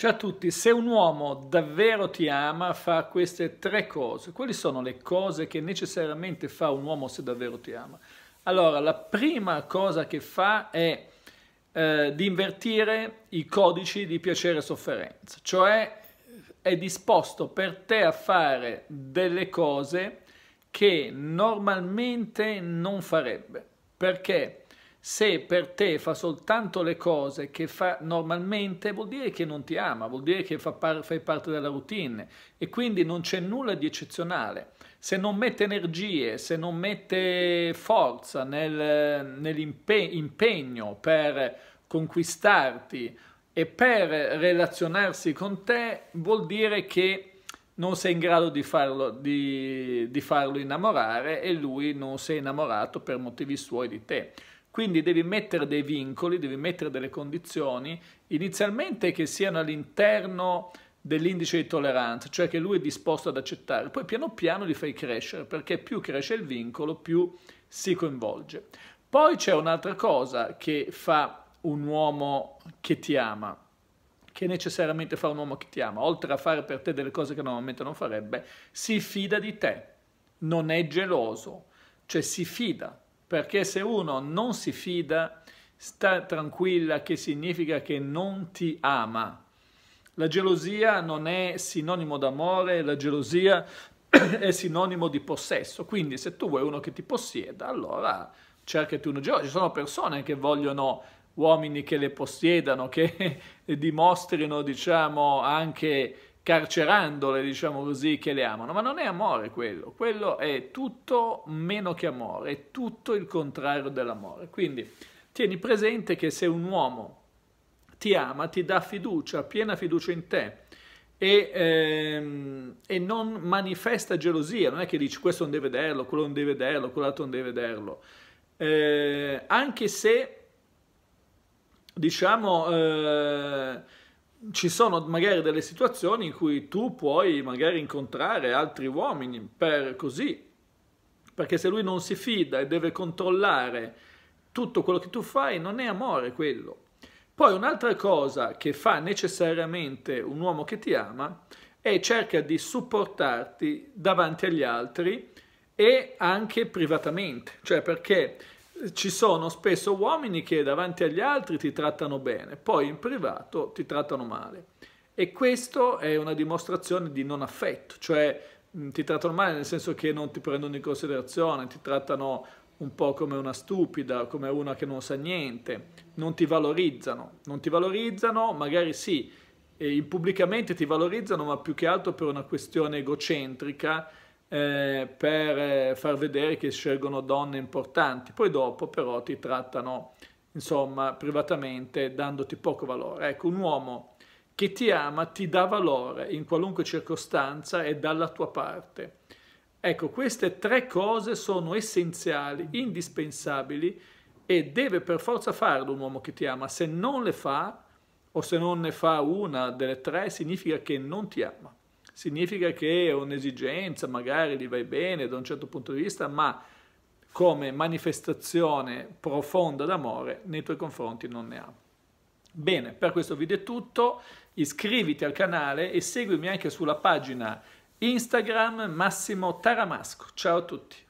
Ciao a tutti, se un uomo davvero ti ama fa queste tre cose. Quali sono le cose che necessariamente fa un uomo se davvero ti ama? Allora, la prima cosa che fa è eh, di invertire i codici di piacere e sofferenza, cioè è disposto per te a fare delle cose che normalmente non farebbe. Perché? Se per te fa soltanto le cose che fa normalmente, vuol dire che non ti ama, vuol dire che fa par fai parte della routine e quindi non c'è nulla di eccezionale. Se non mette energie, se non mette forza nel, nell'impegno per conquistarti e per relazionarsi con te, vuol dire che non sei in grado di farlo, di, di farlo innamorare e lui non si è innamorato per motivi suoi di te. Quindi devi mettere dei vincoli, devi mettere delle condizioni, inizialmente che siano all'interno dell'indice di tolleranza, cioè che lui è disposto ad accettare, poi piano piano li fai crescere, perché più cresce il vincolo, più si coinvolge. Poi c'è un'altra cosa che fa un uomo che ti ama, che necessariamente fa un uomo che ti ama, oltre a fare per te delle cose che normalmente non farebbe, si fida di te, non è geloso, cioè si fida, perché se uno non si fida, sta tranquilla che significa che non ti ama. La gelosia non è sinonimo d'amore, la gelosia è sinonimo di possesso, quindi se tu vuoi uno che ti possieda, allora cercati uno geloso. Ci sono persone che vogliono uomini che le possiedano, che dimostrino, diciamo, anche carcerandole, diciamo così, che le amano, ma non è amore quello, quello è tutto meno che amore, è tutto il contrario dell'amore. Quindi tieni presente che se un uomo ti ama, ti dà fiducia, piena fiducia in te, e, ehm, e, non manifesta gelosia, non è che dici questo non deve vederlo, quello non deve vederlo, quell'altro non deve vederlo, eh, anche se diciamo eh, ci sono magari delle situazioni in cui tu puoi magari incontrare altri uomini per così, perché se lui non si fida e deve controllare tutto quello che tu fai, non è amore quello. Poi un'altra cosa che fa necessariamente un uomo che ti ama è cerca di supportarti davanti agli altri e anche privatamente, cioè perché ci sono spesso uomini che davanti agli altri ti trattano bene, poi in privato ti trattano male. E questo è una dimostrazione di non affetto, cioè mm, ti trattano male nel senso che non ti prendono in considerazione, ti trattano un po' come una stupida, come una che non sa niente, non ti valorizzano, non ti valorizzano, magari sì, pubblicamente ti valorizzano, ma più che altro per una questione egocentrica, eh, per eh, far vedere che scelgono donne importanti, poi dopo però ti trattano insomma privatamente dandoti poco valore. Ecco, un uomo che ti ama ti dà valore in qualunque circostanza e dalla tua parte. Ecco, queste tre cose sono essenziali, indispensabili e deve per forza farlo un uomo che ti ama. Se non le fa o se non ne fa una delle tre, significa che non ti ama significa che è un'esigenza, magari gli vai bene da un certo punto di vista, ma come manifestazione profonda d'amore nei tuoi confronti non ne ha. Bene, per questo video è tutto, iscriviti al canale e seguimi anche sulla pagina Instagram Massimo Taramasco. Ciao a tutti!